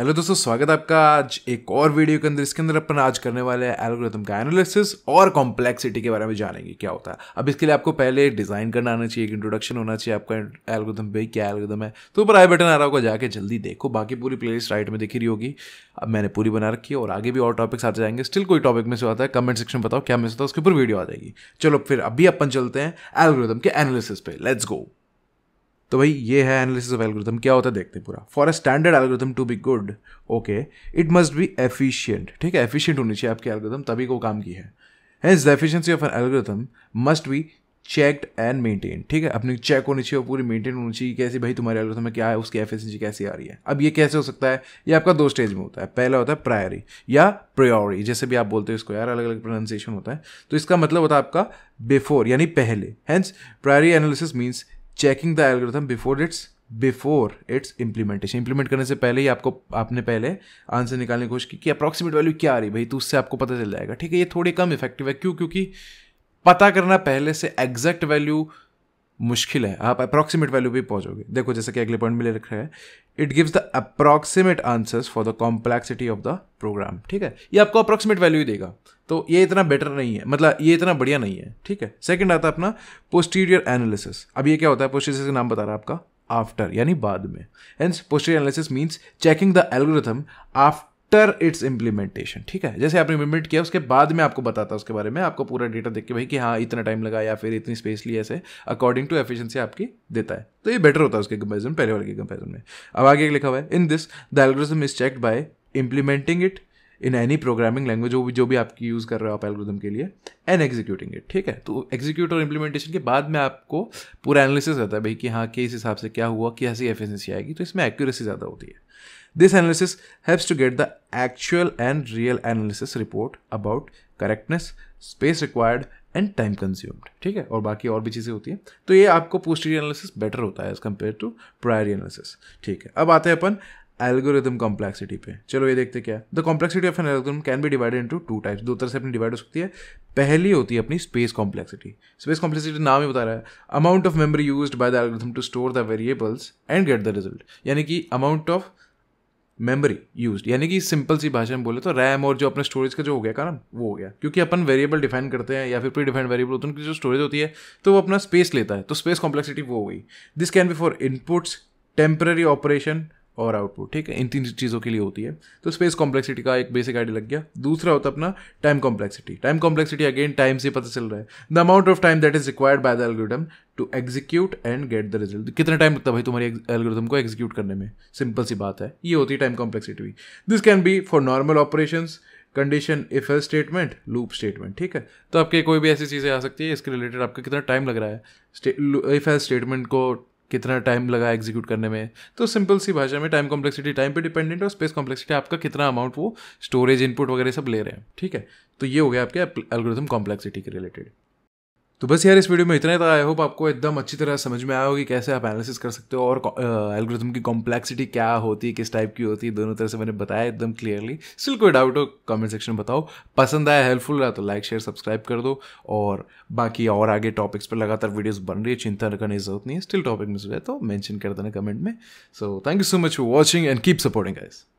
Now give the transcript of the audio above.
hello दोस्तों स्वागत है आपका आज एक और वीडियो के अंदर इसके अंदर अपन आज करने वाले हैं एल्गोरिथम का एनालिसिस और कॉम्प्लेक्सिटी के बारे में जानेंगे क्या होता है अब इसके लिए आपको पहले डिज़ाइन करना आना चाहिए एक इंट्रोडक्शन होना चाहिए आपका एल्गोरिथम पे क्या एल्गोरिथम है तो ऊपर आई बटन आ रहा होगा जाकर जल्दी देखो बाकी पूरी प्ले लिस्ट राइट में दिखी रही होगी अब मैंने पूरी बना रखी है और आगे भी और टॉपिक्स आते जाएंगे स्टिल कोई टॉपिक में से होता है कमेंट सेक्शन में बताओ क्या मिस होता है उसके ऊपर वीडियो आ जाएगी चलो फिर अभी अपन चलते हैं एल्गोरिथम के एनालिसिस पे लेट्स गो तो भाई ये है एनालिसिस ऑफ एल्गोरिथम क्या होता है देखते हैं पूरा for a standard algorithm to be good okay it must be efficient ठीक है एफिशिएंट होनी चाहिए आपकी एल्गोरिथम तभी को काम की है has the efficiency of an algorithm must be checked and maintain ठीक है अपनी चेक होनी चाहिए और पूरी मेंटेन होनी चाहिए कैसे भाई तुम्हारे एल्गोरिथम में क्या है उसकी एफिशिएंसी कैसी आ रही है अब ये कैसे हो सकता है ये आपका दो स्टेज में होता है पहला होता है प्रायरी या प्रायोरी जैसे भी आप बोलते हो इसको यार अलग अलग प्रोनाउंसिएशन होता है तो इसका मतलब होता है आपका बिफोर यानी पहले hence priori analysis means checking the algorithm before its before its implementation implement करने से पहले ही आपको आपने पहले आंसर निकालने की कोशिश की कि अप्रॉक्सीमेट वैल्यू क्या आ रही भाई तो उससे आपको पता चल जाएगा ठीक है ये थोड़ी कम इफेक्टिव है क्यों क्योंकि पता करना पहले से एग्जैक्ट वैल्यू मुश्किल है आप अप्रॉक्सीमेट वैल्यू भी पहुंचोगे देखो जैसे कि अगले पॉइंट में ले रखा है it gives the approximate answers for the complexity of the program ठीक है ये आपको अप्रॉक्सीमेट वैल्यू ही देगा तो ये इतना बेटर नहीं है मतलब ये इतना बढ़िया नहीं है ठीक है सेकेंड आता है अपना पोस्टीरियर एनालिसिस अब ये क्या होता है पोस्टीरियर का नाम बता रहा है आपका आफ्टर यानी बाद में and posterior analysis means checking the algorithm after after its implementation ठीक है जैसे आपने इम्प्लीमेंट किया उसके बाद में आपको बताता उसके बारे में आपको पूरा डेटा देख के भाई कि हाँ इतना टाइम लगा या फिर इतनी स्पेस ली ऐसे अकॉर्डिंग टू एफिशिएंसी आपकी देता है तो ये बेटर होता है उसके कंपेरिजन पहले वाले के कंपेरिजन में अब आगे लिखा हुआ है in this the algorithm is checked by implementing it in any programming language वो भी जो भी आपकी यूज़ कर रहे हो आप एलग्रिदम के लिए एंड एग्जीक्यूटिंग इट ठीक है तो एग्जीक्यूट और इम्प्लीमेंटेशन के बाद में आपको पूरा एनालिसिस रहता है भाई कि हाँ किस हिसाब से क्या हुआ कैसी एफिशिएंसी आएगी तो इसमें एक्यूरेसी ज़्यादा होती है This analysis helps to get the actual and real analysis report about correctness space required and time consumed ठीक है और बाकी और भी चीज़ें होती हैं तो ये आपको पोस्टरी एनालिसिस बेटर होता है as compare to prior analysis ठीक है अब आते हैं अपन एल्गोरिदम कॉम्प्लेक्सिटी पे चलो ये देखते क्या the complexity of an algorithm can be divided into two types दो तरह से अपनी डिवाइड हो सकती है पहली होती है अपनी स्पेस कॉम्प्लेक्सिटी स्पेस कॉम्प्लेक्सिटी नाम ही बता रहा है amount of memory use by the algorithm to store the variables and get the result यानी कि अमाउंट ऑफ मेमोरी यूज यानी कि सिंपल सी भाषा में बोले तो रैम और जो अपने स्टोरेज का जो हो गया कारण वो हो गया क्योंकि अपन वेरिएबल डिफाइन करते हैं या फिर प्री डिफाइंड वेरिएबल होते हैं उनकी जो स्टोरेज होती है तो वो अपना स्पेस लेता है तो स्पेस कॉम्प्लेक्सिटी वो हो गई this can be for inputs temporary operation और आउटपुट ठीक है इन तीन चीज़ों के लिए होती है तो स्पेस कॉम्प्लेक्सिटी का एक बेसिक आइडिया लग गया दूसरा होता है अपना time complexity time complexity again time से पता चल रहा है the amount of time that is required by the algorithm to execute and get the result कितना टाइम लगता है भाई तुम्हारी एल्गोरिथम को एग्जीक्यूट करने में सिंपल सी बात है ये होती है time complexity this can be for normal operation condition if else statement loop statement ठीक है तो आपके कोई भी ऐसी चीज़ें आ सकती है इसके रिलेटेड आपका कितना टाइम लग रहा है इफ एल स्टेटमेंट को कितना टाइम लगा एग्जीक्यूट करने में तो सिंपल सी भाषा में टाइम कॉम्प्लेक्सिटी टाइम पे डिपेंडेंट है और स्पेस कॉम्प्लेक्सिटी आपका कितना अमाउंट वो स्टोरेज इनपुट वगैरह सब ले रहे हैं ठीक है तो ये हो गया आपके एल्गोरिथम कॉम्प्लेक्सिटी के रिलेटेड तो बस यार इस वीडियो में इतना ही था आई होप आपको एकदम अच्छी तरह समझ में आया होगी कैसे आप एनालिसिस कर सकते हो और एल्गोरिथम की कॉम्प्लेक्सिटी क्या होती है किस टाइप की होती है दोनों तरह से मैंने बताया एकदम क्लियरली स्टिल कोई डाउट हो कमेंट सेक्शन में बताओ पसंद आया हेल्पफुल रहा तो लाइक शेयर सब्सक्राइब कर दो और बाकी और आगे टॉपिक्स पर लगातार वीडियोज़ बन रही है चिंता करने की जरूरत नहीं है स्टिल टॉपिक मिस रहे तो मैंशन कर देना कमेंट में so thank you so much for watching and keep supporting guys